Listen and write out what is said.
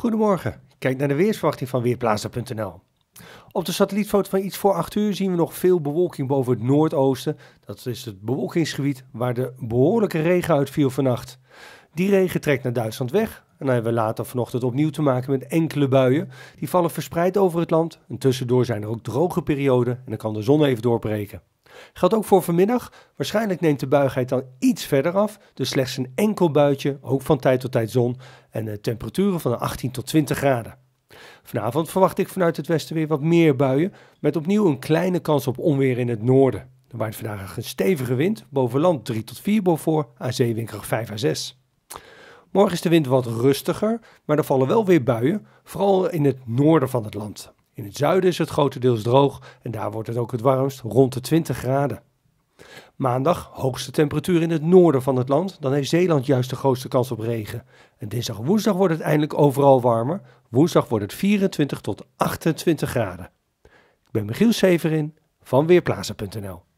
Goedemorgen, kijk naar de weersverwachting van Weerplaza.nl. Op de satellietfoto van iets voor 8 uur zien we nog veel bewolking boven het noordoosten. Dat is het bewolkingsgebied waar de behoorlijke regen uitviel vannacht. Die regen trekt naar Duitsland weg, en dan hebben we later vanochtend opnieuw te maken met enkele buien. Die vallen verspreid over het land. En tussendoor zijn er ook droge perioden en dan kan de zon even doorbreken. Geldt ook voor vanmiddag. Waarschijnlijk neemt de buigheid dan iets verder af. Dus slechts een enkel buitje, ook van tijd tot tijd zon. En temperaturen van 18 tot 20 graden. Vanavond verwacht ik vanuit het westen weer wat meer buien. Met opnieuw een kleine kans op onweer in het noorden. Er waait vandaag een stevige wind, boven land 3 tot 4 boven, aan zeewinkel 5 à 6. Morgen is de wind wat rustiger, maar er vallen wel weer buien, vooral in het noorden van het land. In het zuiden is het grotendeels droog en daar wordt het ook het warmst, rond de 20 graden. Maandag hoogste temperatuur in het noorden van het land, dan heeft Zeeland juist de grootste kans op regen. En dinsdag woensdag wordt het eindelijk overal warmer. Woensdag wordt het 24 tot 28 graden. Ik ben Michiel Severin van Weerplaza.nl